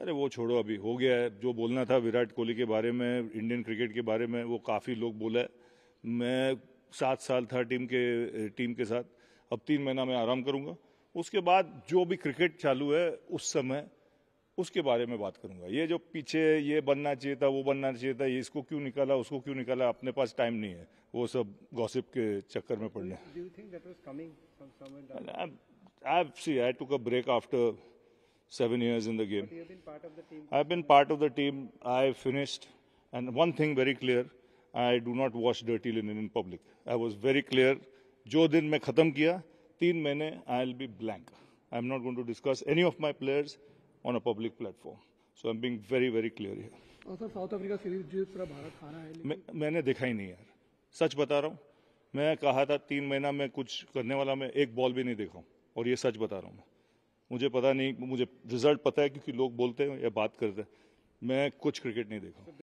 अरे वो छोड़ो अभी हो गया है जो बोलना था विराट कोहली के बारे में इंडियन क्रिकेट के बारे में वो काफ़ी लोग बोला है मैं सात साल था टीम के टीम के साथ अब तीन महीना मैं आराम करूँगा उसके बाद जो भी क्रिकेट चालू है उस समय उसके बारे में बात करूंगा ये जो पीछे ये बनना चाहिए था वो बनना चाहिए था ये इसको क्यों निकाला उसको क्यों निकाला अपने पास टाइम नहीं है वो सब गॉसिप के चक्कर में पड़ने I took a break after seven years in the game. But you've been part of the team. I've been part of the team. I finished, and one thing very clear: I do not wash dirty linen in public. I was very clear. जो दिन मैं खत्म किया तीन महीने I'll be blank I am not going to discuss any of my players on a public platform so I am being very very clear here और sir South Africa series जो पूरा भारत हारा है मैं, मैंने देखा ही नहीं यार सच बता रहा हूँ मैं कहा था तीन महीना में कुछ करने वाला मैं एक बॉल भी नहीं देखा हूँ और ये सच बता रहा हूँ मैं मुझे पता नहीं मुझे रिजल्ट पता है क्योंकि लोग बोलते हैं या बात करते हैं मैं कुछ क्रिकेट नहीं देखा